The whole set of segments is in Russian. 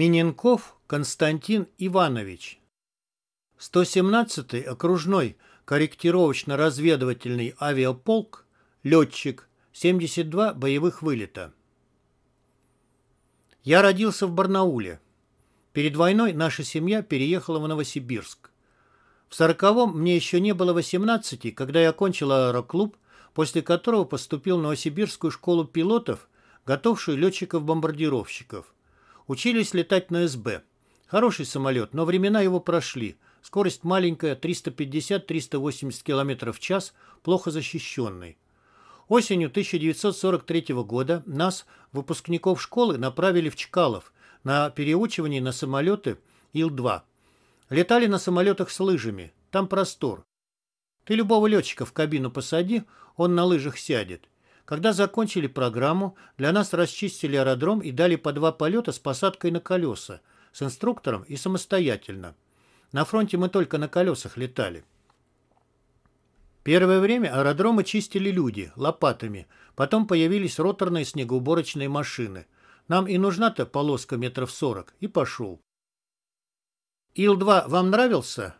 Миненков Константин Иванович. 117-й окружной корректировочно-разведывательный авиаполк, летчик, 72 боевых вылета. Я родился в Барнауле. Перед войной наша семья переехала в Новосибирск. В сороковом мне еще не было 18, когда я окончил аэроклуб, после которого поступил в Новосибирскую школу пилотов, готовшую летчиков-бомбардировщиков – Учились летать на СБ. Хороший самолет, но времена его прошли. Скорость маленькая, 350-380 км в час, плохо защищенный. Осенью 1943 года нас, выпускников школы, направили в Чкалов на переучивание на самолеты Ил-2. Летали на самолетах с лыжами. Там простор. Ты любого летчика в кабину посади, он на лыжах сядет. Когда закончили программу, для нас расчистили аэродром и дали по два полета с посадкой на колеса, с инструктором и самостоятельно. На фронте мы только на колесах летали. Первое время аэродромы чистили люди, лопатами. Потом появились роторные снегоуборочные машины. Нам и нужна-то полоска метров сорок. И пошел. Ил-2 вам нравился?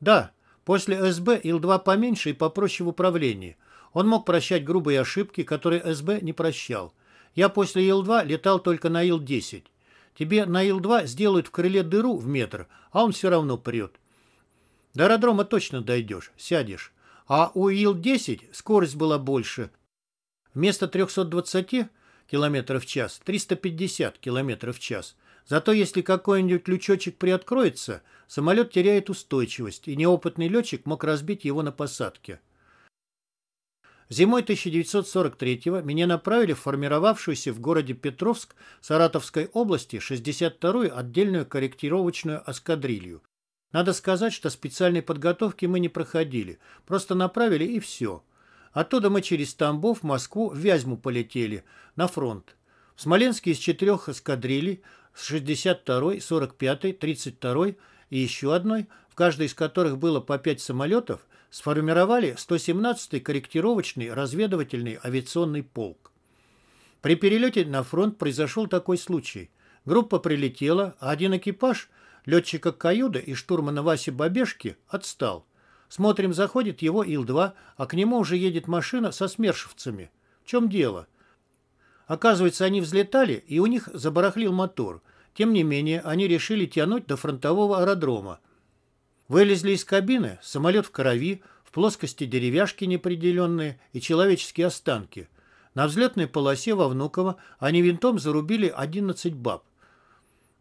Да. После СБ Ил-2 поменьше и попроще в управлении. Он мог прощать грубые ошибки, которые СБ не прощал. Я после Ил-2 летал только на Ил-10. Тебе на Ил-2 сделают в крыле дыру в метр, а он все равно прет. До аэродрома точно дойдешь, сядешь. А у Ил-10 скорость была больше. Вместо 320 км в час 350 км в час. Зато если какой-нибудь лючочек приоткроется, самолет теряет устойчивость, и неопытный летчик мог разбить его на посадке. Зимой 1943-го меня направили в формировавшуюся в городе Петровск Саратовской области 62-ю отдельную корректировочную эскадрилью. Надо сказать, что специальной подготовки мы не проходили, просто направили и все. Оттуда мы через Тамбов, Москву, в Вязьму полетели, на фронт. В Смоленске из четырех эскадрилей, с 62-й, 45-й, 32-й и еще одной, в каждой из которых было по пять самолетов – сформировали 117-й корректировочный разведывательный авиационный полк. При перелете на фронт произошел такой случай. Группа прилетела, а один экипаж, летчика Каюда и штурмана Васи Бабешки, отстал. Смотрим, заходит его Ил-2, а к нему уже едет машина со смершевцами. В чем дело? Оказывается, они взлетали, и у них забарахлил мотор. Тем не менее, они решили тянуть до фронтового аэродрома. Вылезли из кабины, самолет в крови, в плоскости деревяшки неопределенные и человеческие останки. На взлетной полосе во Внуково они винтом зарубили 11 баб.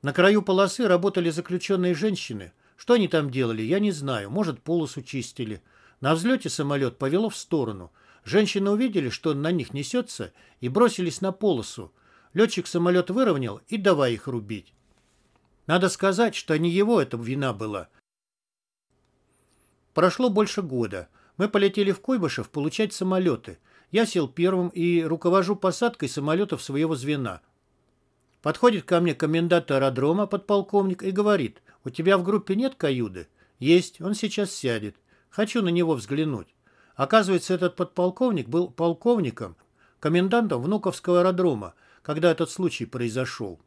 На краю полосы работали заключенные женщины. Что они там делали, я не знаю, может, полосу чистили. На взлете самолет повело в сторону. Женщины увидели, что на них несется, и бросились на полосу. Летчик самолет выровнял и давай их рубить. Надо сказать, что не его это вина была – Прошло больше года. Мы полетели в Куйбышев получать самолеты. Я сел первым и руковожу посадкой самолетов своего звена. Подходит ко мне комендант аэродрома, подполковник, и говорит, «У тебя в группе нет каюды?» «Есть, он сейчас сядет. Хочу на него взглянуть». Оказывается, этот подполковник был полковником, комендантом Внуковского аэродрома, когда этот случай произошел.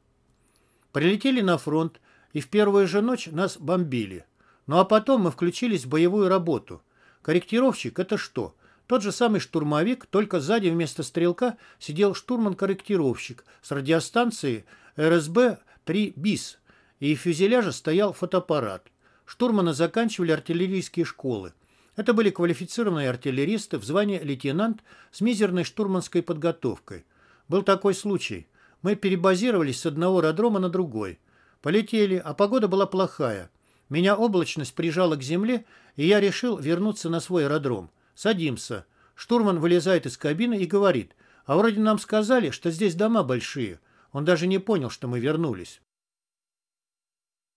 Прилетели на фронт, и в первую же ночь нас бомбили. Ну а потом мы включились в боевую работу. Корректировщик – это что? Тот же самый штурмовик, только сзади вместо стрелка сидел штурман-корректировщик с радиостанции РСБ-3 БИС, и в фюзеляже стоял фотоаппарат. Штурмана заканчивали артиллерийские школы. Это были квалифицированные артиллеристы в звании лейтенант с мизерной штурманской подготовкой. Был такой случай. Мы перебазировались с одного аэродрома на другой. Полетели, а погода была плохая. Меня облачность прижала к земле, и я решил вернуться на свой аэродром. Садимся. Штурман вылезает из кабины и говорит, «А вроде нам сказали, что здесь дома большие». Он даже не понял, что мы вернулись.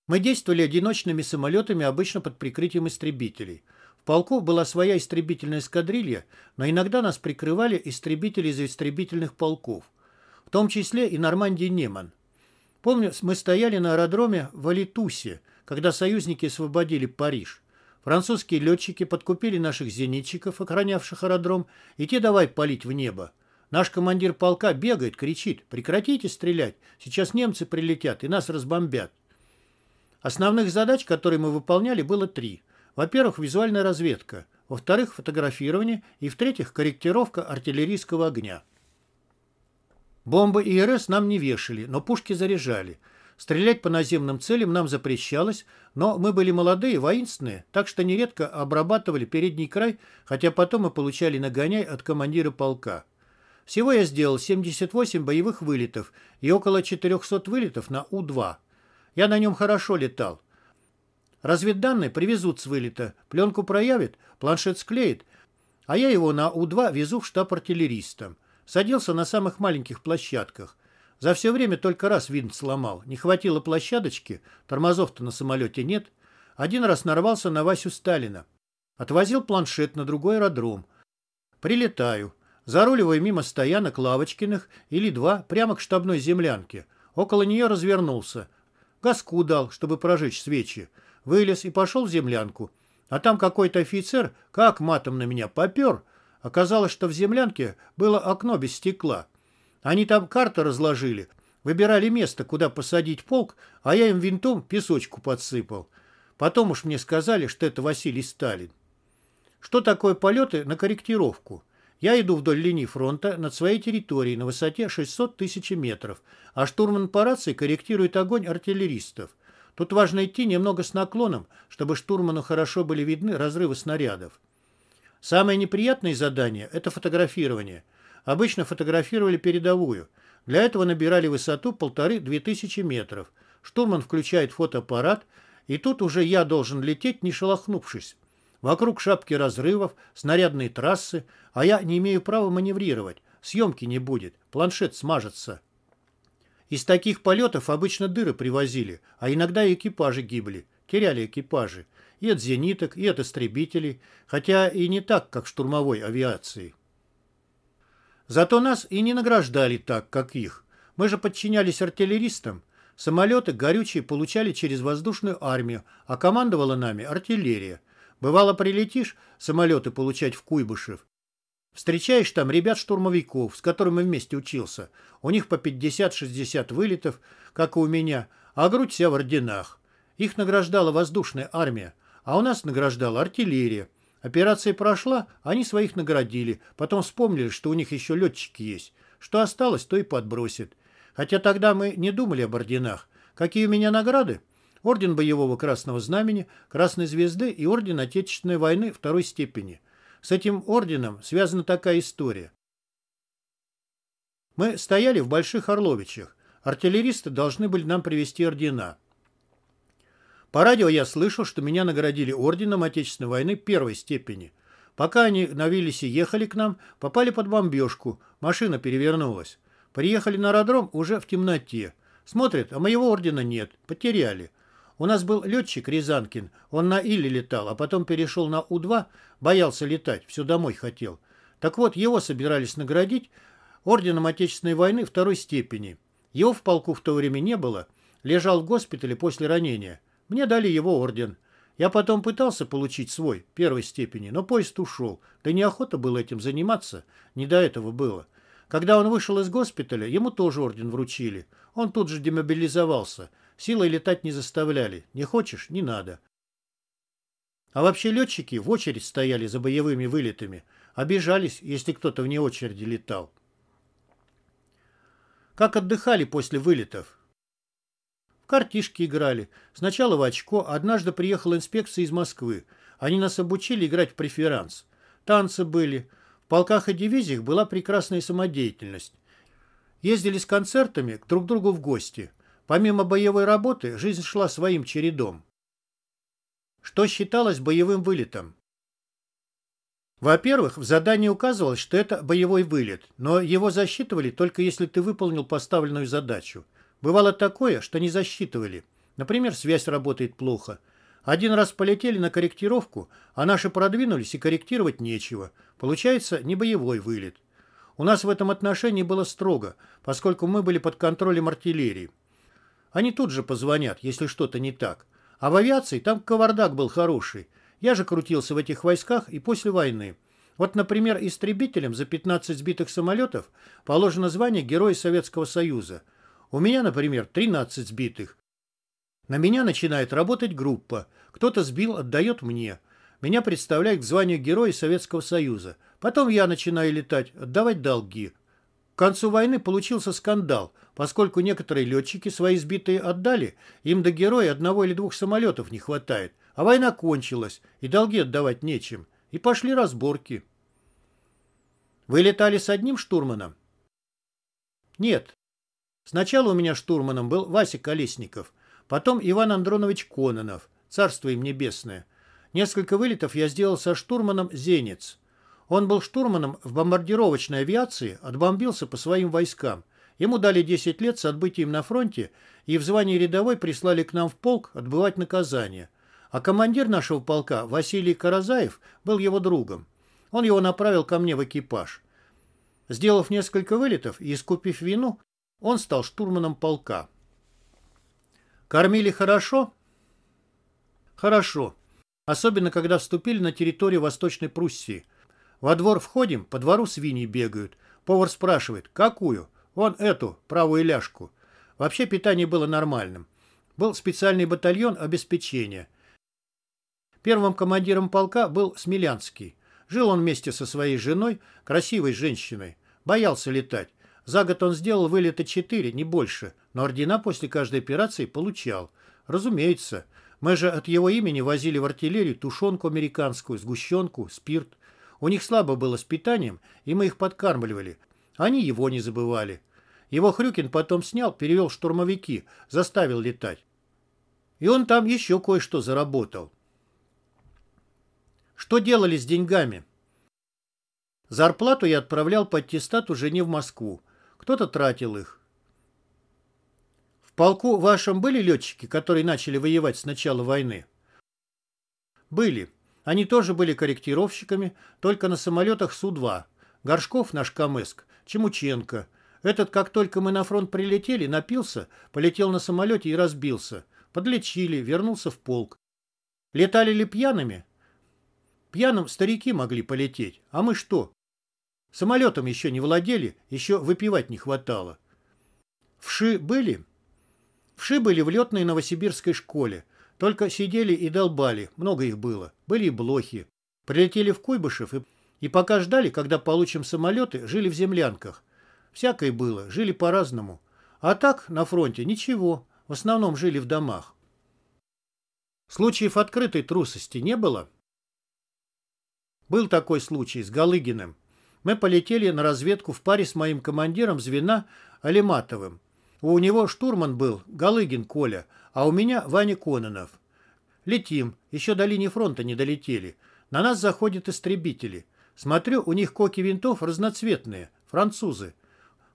Мы действовали одиночными самолетами, обычно под прикрытием истребителей. В полку была своя истребительная эскадрилья, но иногда нас прикрывали истребители из истребительных полков, в том числе и Нормандии Неман. Помню, мы стояли на аэродроме в Алитусе, когда союзники освободили Париж. Французские летчики подкупили наших зенитчиков, охранявших аэродром, и те давай палить в небо. Наш командир полка бегает, кричит, прекратите стрелять, сейчас немцы прилетят и нас разбомбят. Основных задач, которые мы выполняли, было три. Во-первых, визуальная разведка. Во-вторых, фотографирование. И в-третьих, корректировка артиллерийского огня. Бомбы ИРС нам не вешали, но пушки заряжали – Стрелять по наземным целям нам запрещалось, но мы были молодые, воинственные, так что нередко обрабатывали передний край, хотя потом мы получали нагоняй от командира полка. Всего я сделал 78 боевых вылетов и около 400 вылетов на У-2. Я на нем хорошо летал. Разведданные привезут с вылета, пленку проявит, планшет склеит, а я его на У-2 везу в штаб артиллериста. Садился на самых маленьких площадках. За все время только раз винт сломал. Не хватило площадочки, тормозов-то на самолете нет. Один раз нарвался на Васю Сталина. Отвозил планшет на другой аэродром. Прилетаю. Заруливаю мимо стоянок Лавочкиных или два прямо к штабной землянке. Около нее развернулся. Газку дал, чтобы прожечь свечи. Вылез и пошел в землянку. А там какой-то офицер как матом на меня попер. Оказалось, что в землянке было окно без стекла – они там карты разложили, выбирали место, куда посадить полк, а я им винтом песочку подсыпал. Потом уж мне сказали, что это Василий Сталин. Что такое полеты на корректировку? Я иду вдоль линии фронта над своей территорией на высоте 600 тысяч метров, а штурман по рации корректирует огонь артиллеристов. Тут важно идти немного с наклоном, чтобы штурману хорошо были видны разрывы снарядов. Самое неприятное задание – это фотографирование – обычно фотографировали передовую. Для этого набирали высоту полторы-две тысячи метров. Штурман включает фотоаппарат, и тут уже я должен лететь, не шелохнувшись. Вокруг шапки разрывов, снарядные трассы, а я не имею права маневрировать. Съемки не будет, планшет смажется. Из таких полетов обычно дыры привозили, а иногда и экипажи гибли, теряли экипажи. И от зениток, и от истребителей, хотя и не так, как штурмовой авиации. Зато нас и не награждали так, как их. Мы же подчинялись артиллеристам. Самолеты горючие получали через воздушную армию, а командовала нами артиллерия. Бывало, прилетишь самолеты получать в Куйбышев. Встречаешь там ребят-штурмовиков, с которыми вместе учился. У них по 50-60 вылетов, как и у меня, а грудь вся в орденах. Их награждала воздушная армия, а у нас награждала артиллерия. Операция прошла, они своих наградили. Потом вспомнили, что у них еще летчики есть. Что осталось, то и подбросит. Хотя тогда мы не думали об орденах. Какие у меня награды? Орден Боевого Красного Знамени, Красной Звезды и Орден Отечественной войны второй степени. С этим орденом связана такая история. Мы стояли в Больших Орловичах. Артиллеристы должны были нам привезти ордена. По радио я слышал, что меня наградили орденом Отечественной войны первой степени. Пока они навились и ехали к нам, попали под бомбежку, машина перевернулась. Приехали на аэродром уже в темноте. Смотрят, а моего ордена нет, потеряли. У нас был летчик Рязанкин, он на Иле летал, а потом перешел на У-2, боялся летать, все домой хотел. Так вот, его собирались наградить орденом Отечественной войны второй степени. Его в полку в то время не было, лежал в госпитале после ранения. Мне дали его орден. Я потом пытался получить свой, первой степени, но поезд ушел. Да неохота было этим заниматься. Не до этого было. Когда он вышел из госпиталя, ему тоже орден вручили. Он тут же демобилизовался. Силой летать не заставляли. Не хочешь – не надо. А вообще летчики в очередь стояли за боевыми вылетами. Обижались, если кто-то вне очереди летал. Как отдыхали после вылетов? Картишки играли. Сначала в очко, однажды приехала инспекция из Москвы. Они нас обучили играть в преферанс. Танцы были. В полках и дивизиях была прекрасная самодеятельность. Ездили с концертами к друг другу в гости. Помимо боевой работы, жизнь шла своим чередом. Что считалось боевым вылетом? Во-первых, в задании указывалось, что это боевой вылет, но его засчитывали только если ты выполнил поставленную задачу – Бывало такое, что не засчитывали. Например, связь работает плохо. Один раз полетели на корректировку, а наши продвинулись и корректировать нечего. Получается не боевой вылет. У нас в этом отношении было строго, поскольку мы были под контролем артиллерии. Они тут же позвонят, если что-то не так. А в авиации там кавардак был хороший. Я же крутился в этих войсках и после войны. Вот, например, истребителям за 15 сбитых самолетов положено звание Героя Советского Союза. У меня, например, 13 сбитых. На меня начинает работать группа. Кто-то сбил, отдает мне. Меня представляют к званию Героя Советского Союза. Потом я начинаю летать, отдавать долги. К концу войны получился скандал, поскольку некоторые летчики свои сбитые отдали, им до Героя одного или двух самолетов не хватает. А война кончилась, и долги отдавать нечем. И пошли разборки. Вы летали с одним штурманом? Нет, Сначала у меня штурманом был Вася Колесников, потом Иван Андронович Кононов, царство им небесное. Несколько вылетов я сделал со штурманом «Зенец». Он был штурманом в бомбардировочной авиации, отбомбился по своим войскам. Ему дали 10 лет с отбытием на фронте и в звании рядовой прислали к нам в полк отбывать наказание. А командир нашего полка, Василий Каразаев, был его другом. Он его направил ко мне в экипаж. Сделав несколько вылетов и искупив вину, он стал штурманом полка. Кормили хорошо? Хорошо. Особенно, когда вступили на территорию Восточной Пруссии. Во двор входим, по двору свиньи бегают. Повар спрашивает, какую? Вон эту, правую ляжку. Вообще питание было нормальным. Был специальный батальон обеспечения. Первым командиром полка был Смелянский. Жил он вместе со своей женой, красивой женщиной. Боялся летать. За год он сделал вылета четыре, не больше, но ордена после каждой операции получал. Разумеется, мы же от его имени возили в артиллерию тушенку американскую, сгущенку, спирт. У них слабо было с питанием, и мы их подкармливали. Они его не забывали. Его Хрюкин потом снял, перевел штурмовики, заставил летать. И он там еще кое-что заработал. Что делали с деньгами? Зарплату я отправлял по аттестату жене в Москву кто-то тратил их. В полку вашем были летчики, которые начали воевать с начала войны? Были. Они тоже были корректировщиками, только на самолетах Су-2. Горшков наш Камэск, Чемученко. Этот, как только мы на фронт прилетели, напился, полетел на самолете и разбился. Подлечили, вернулся в полк. Летали ли пьяными? Пьяным старики могли полететь, а мы что? Самолетом еще не владели, еще выпивать не хватало. Вши были? Вши были в летной новосибирской школе. Только сидели и долбали, много их было. Были и блохи. Прилетели в Куйбышев и, и пока ждали, когда получим самолеты, жили в землянках. Всякое было, жили по-разному. А так, на фронте, ничего. В основном жили в домах. Случаев открытой трусости не было? Был такой случай с Галыгиным мы полетели на разведку в паре с моим командиром звена Алиматовым. У него штурман был Галыгин Коля, а у меня Ваня Кононов. Летим, еще до линии фронта не долетели. На нас заходят истребители. Смотрю, у них коки винтов разноцветные, французы.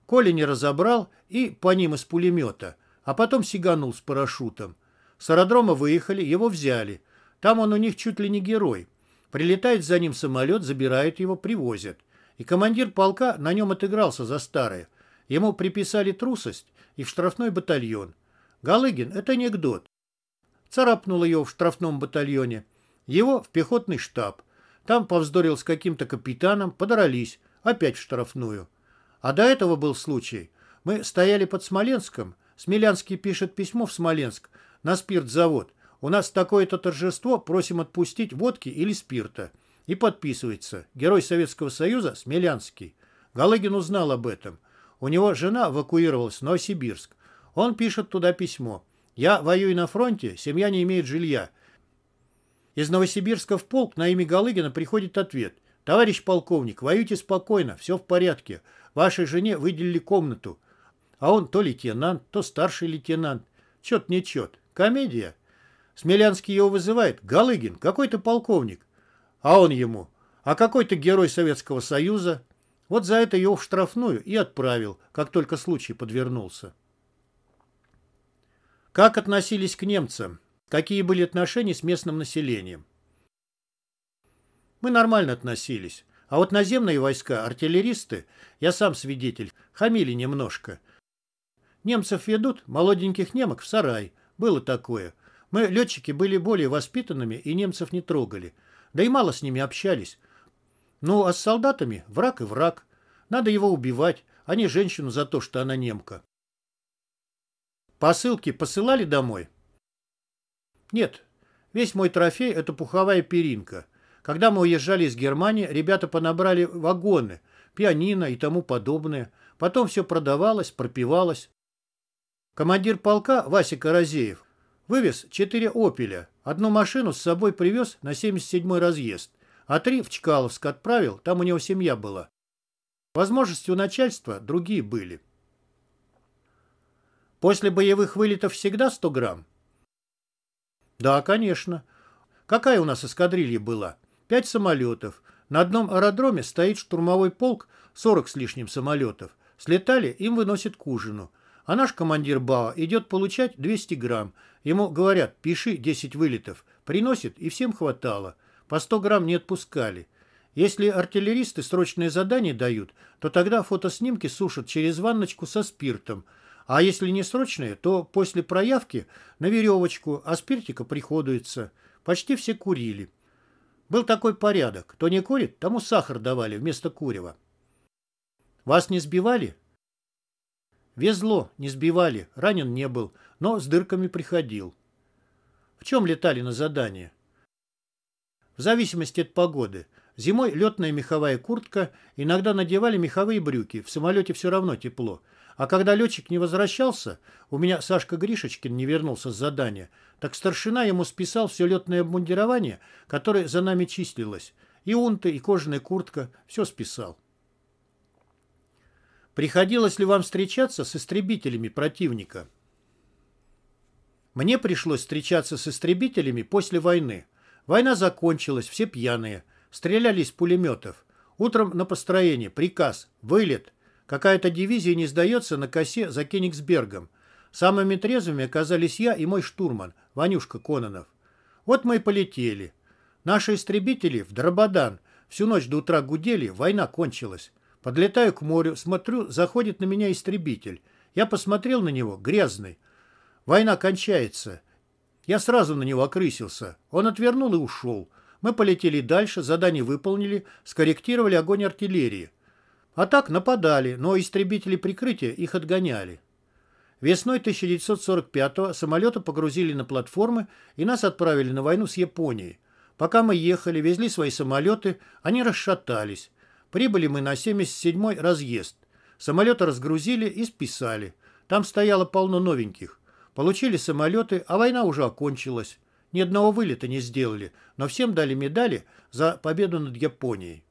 Коля не разобрал и по ним из пулемета, а потом сиганул с парашютом. С аэродрома выехали, его взяли. Там он у них чуть ли не герой. Прилетает за ним самолет, забирают его, привозят и командир полка на нем отыгрался за старое. Ему приписали трусость и в штрафной батальон. Галыгин – это анекдот. Царапнул ее в штрафном батальоне. Его в пехотный штаб. Там повздорил с каким-то капитаном, подрались, опять в штрафную. А до этого был случай. Мы стояли под Смоленском. Смелянский пишет письмо в Смоленск на спиртзавод. У нас такое-то торжество, просим отпустить водки или спирта. И подписывается «Герой Советского Союза Смелянский». Галыгин узнал об этом. У него жена эвакуировалась в Новосибирск. Он пишет туда письмо. «Я воюю на фронте, семья не имеет жилья». Из Новосибирска в полк на имя Галыгина приходит ответ. «Товарищ полковник, воюйте спокойно, все в порядке. Вашей жене выделили комнату». А он то лейтенант, то старший лейтенант. Чет не чет. Комедия. Смелянский его вызывает. Галыгин, какой то полковник. А он ему, а какой-то герой Советского Союза? Вот за это его в штрафную и отправил, как только случай подвернулся. Как относились к немцам? Какие были отношения с местным населением? Мы нормально относились. А вот наземные войска, артиллеристы, я сам свидетель, хамили немножко. Немцев ведут, молоденьких немок в сарай. Было такое. Мы, летчики, были более воспитанными и немцев не трогали. Да и мало с ними общались. Ну, а с солдатами враг и враг. Надо его убивать, а не женщину за то, что она немка. Посылки посылали домой? Нет. Весь мой трофей – это пуховая перинка. Когда мы уезжали из Германии, ребята понабрали вагоны, пианино и тому подобное. Потом все продавалось, пропивалось. Командир полка Вася Каразеев Вывез четыре «Опеля». Одну машину с собой привез на 77-й разъезд, а три в Чкаловск отправил, там у него семья была. Возможности у начальства другие были. После боевых вылетов всегда 100 грамм? Да, конечно. Какая у нас эскадрилья была? Пять самолетов. На одном аэродроме стоит штурмовой полк, 40 с лишним самолетов. Слетали, им выносят к ужину. А наш командир БАО идет получать 200 грамм. Ему говорят, пиши 10 вылетов. Приносит, и всем хватало. По 100 грамм не отпускали. Если артиллеристы срочные задания дают, то тогда фотоснимки сушат через ванночку со спиртом. А если не срочные, то после проявки на веревочку, а спиртика приходуется. Почти все курили. Был такой порядок. Кто не курит, тому сахар давали вместо курева. Вас не сбивали? Везло, не сбивали, ранен не был, но с дырками приходил. В чем летали на задание? В зависимости от погоды. Зимой летная меховая куртка, иногда надевали меховые брюки, в самолете все равно тепло. А когда летчик не возвращался, у меня Сашка Гришечкин не вернулся с задания, так старшина ему списал все летное обмундирование, которое за нами числилось. И унты, и кожаная куртка, все списал. Приходилось ли вам встречаться с истребителями противника? Мне пришлось встречаться с истребителями после войны. Война закончилась, все пьяные. Стреляли из пулеметов. Утром на построение, приказ, вылет. Какая-то дивизия не сдается на косе за Кенигсбергом. Самыми трезвыми оказались я и мой штурман, Ванюшка Кононов. Вот мы и полетели. Наши истребители в Драбадан. Всю ночь до утра гудели, война кончилась. Подлетаю к морю, смотрю, заходит на меня истребитель. Я посмотрел на него, грязный. Война кончается. Я сразу на него окрысился. Он отвернул и ушел. Мы полетели дальше, задание выполнили, скорректировали огонь артиллерии. А так нападали, но истребители прикрытия их отгоняли. Весной 1945-го самолеты погрузили на платформы и нас отправили на войну с Японией. Пока мы ехали, везли свои самолеты, они расшатались. Прибыли мы на 77-й разъезд. Самолеты разгрузили и списали. Там стояло полно новеньких. Получили самолеты, а война уже окончилась. Ни одного вылета не сделали, но всем дали медали за победу над Японией.